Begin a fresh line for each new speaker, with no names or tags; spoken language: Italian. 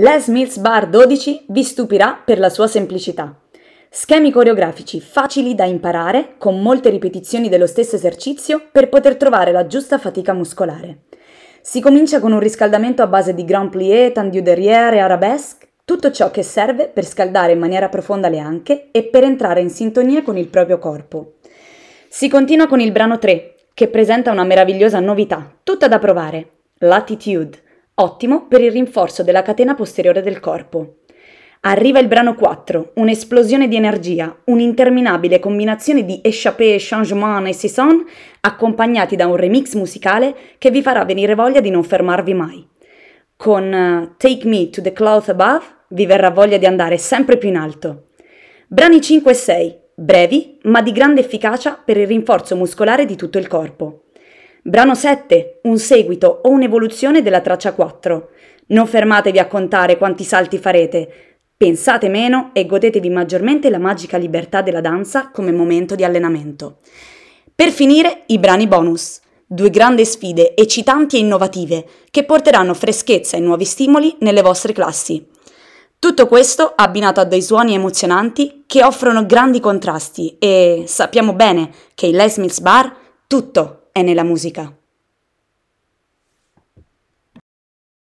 Les Mills Bar 12 vi stupirà per la sua semplicità. Schemi coreografici facili da imparare, con molte ripetizioni dello stesso esercizio per poter trovare la giusta fatica muscolare. Si comincia con un riscaldamento a base di grand plié, tendu derrière e arabesque, tutto ciò che serve per scaldare in maniera profonda le anche e per entrare in sintonia con il proprio corpo. Si continua con il brano 3, che presenta una meravigliosa novità, tutta da provare, Latitude. Ottimo per il rinforzo della catena posteriore del corpo. Arriva il brano 4, un'esplosione di energia, un'interminabile combinazione di échappé, changement e saison, accompagnati da un remix musicale che vi farà venire voglia di non fermarvi mai. Con eh, Take Me to the Cloth Above vi verrà voglia di andare sempre più in alto. Brani 5 e 6, brevi ma di grande efficacia per il rinforzo muscolare di tutto il corpo. Brano 7, un seguito o un'evoluzione della traccia 4. Non fermatevi a contare quanti salti farete. Pensate meno e godetevi maggiormente la magica libertà della danza come momento di allenamento. Per finire, i brani bonus. Due grandi sfide eccitanti e innovative che porteranno freschezza e nuovi stimoli nelle vostre classi. Tutto questo abbinato a dei suoni emozionanti che offrono grandi contrasti e sappiamo bene che in Les Mills Bar tutto è nella musica.